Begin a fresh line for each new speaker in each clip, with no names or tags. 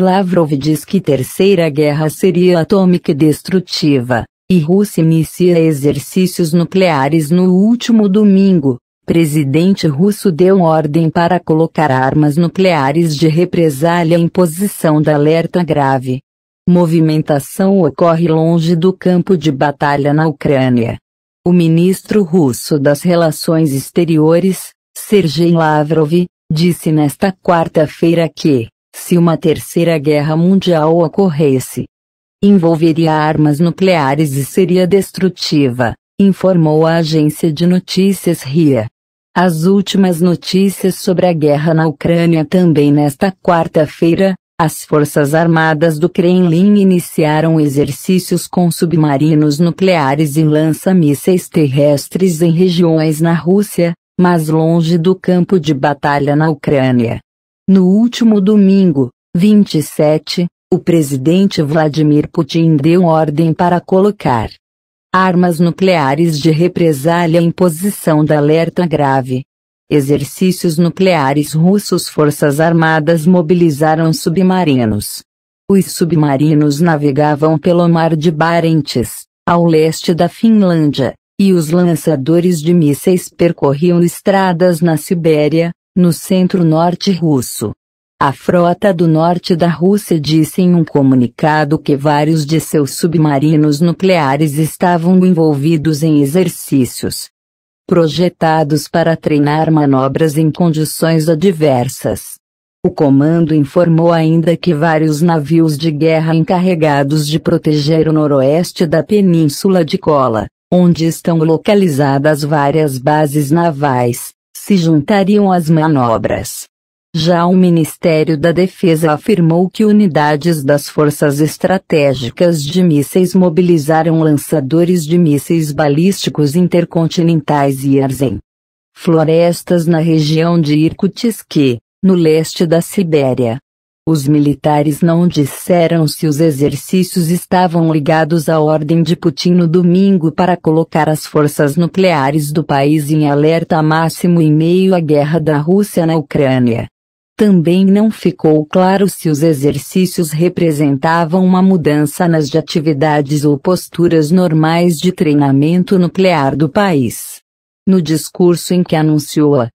Lavrov diz que terceira guerra seria atômica e destrutiva, e Rússia inicia exercícios nucleares no último domingo. Presidente russo deu ordem para colocar armas nucleares de represália em posição de alerta grave. Movimentação ocorre longe do campo de batalha na Ucrânia. O ministro russo das Relações Exteriores, Sergei Lavrov, disse nesta quarta-feira que se uma terceira guerra mundial ocorresse. Envolveria armas nucleares e seria destrutiva, informou a agência de notícias RIA. As últimas notícias sobre a guerra na Ucrânia também nesta quarta-feira, as Forças Armadas do Kremlin iniciaram exercícios com submarinos nucleares e lança-mísseis terrestres em regiões na Rússia, mas longe do campo de batalha na Ucrânia. No último domingo, 27, o presidente Vladimir Putin deu ordem para colocar armas nucleares de represália em posição de alerta grave. Exercícios nucleares russos Forças Armadas mobilizaram submarinos. Os submarinos navegavam pelo mar de Barentes, ao leste da Finlândia, e os lançadores de mísseis percorriam estradas na Sibéria, no centro-norte russo. A frota do norte da Rússia disse em um comunicado que vários de seus submarinos nucleares estavam envolvidos em exercícios projetados para treinar manobras em condições adversas. O comando informou ainda que vários navios de guerra encarregados de proteger o noroeste da Península de Kola, onde estão localizadas várias bases navais, se juntariam às manobras. Já o Ministério da Defesa afirmou que unidades das Forças Estratégicas de Mísseis mobilizaram lançadores de mísseis balísticos intercontinentais e Arzen. Florestas na região de Irkutsk, no leste da Sibéria, os militares não disseram se os exercícios estavam ligados à ordem de Putin no domingo para colocar as forças nucleares do país em alerta máximo em meio à guerra da Rússia na Ucrânia. Também não ficou claro se os exercícios representavam uma mudança nas de atividades ou posturas normais de treinamento nuclear do país. No discurso em que anunciou a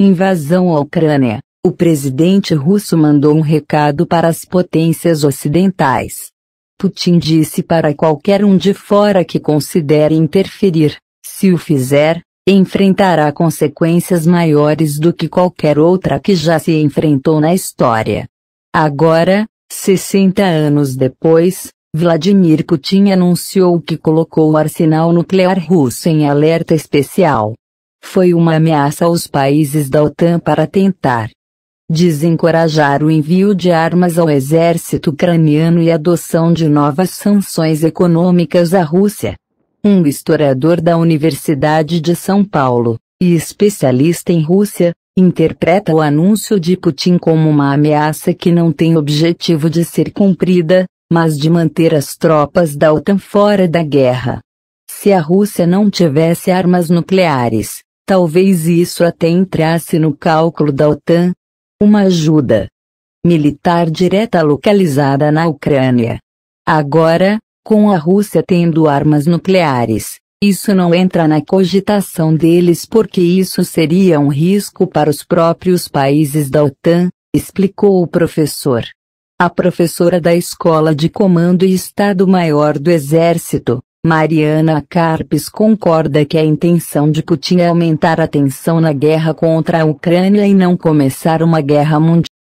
invasão à Ucrânia, o presidente russo mandou um recado para as potências ocidentais. Putin disse para qualquer um de fora que considere interferir, se o fizer, enfrentará consequências maiores do que qualquer outra que já se enfrentou na história. Agora, 60 anos depois, Vladimir Putin anunciou que colocou o arsenal nuclear russo em alerta especial. Foi uma ameaça aos países da OTAN para tentar desencorajar o envio de armas ao exército ucraniano e adoção de novas sanções econômicas à Rússia. Um historiador da Universidade de São Paulo, e especialista em Rússia, interpreta o anúncio de Putin como uma ameaça que não tem objetivo de ser cumprida, mas de manter as tropas da OTAN fora da guerra. Se a Rússia não tivesse armas nucleares, talvez isso até entrasse no cálculo da OTAN, uma ajuda militar direta localizada na Ucrânia. Agora, com a Rússia tendo armas nucleares, isso não entra na cogitação deles porque isso seria um risco para os próprios países da OTAN, explicou o professor. A professora da Escola de Comando e Estado-Maior do Exército, Mariana Carpes concorda que a intenção de Putin é aumentar a tensão na guerra contra a Ucrânia e não começar uma guerra mundial.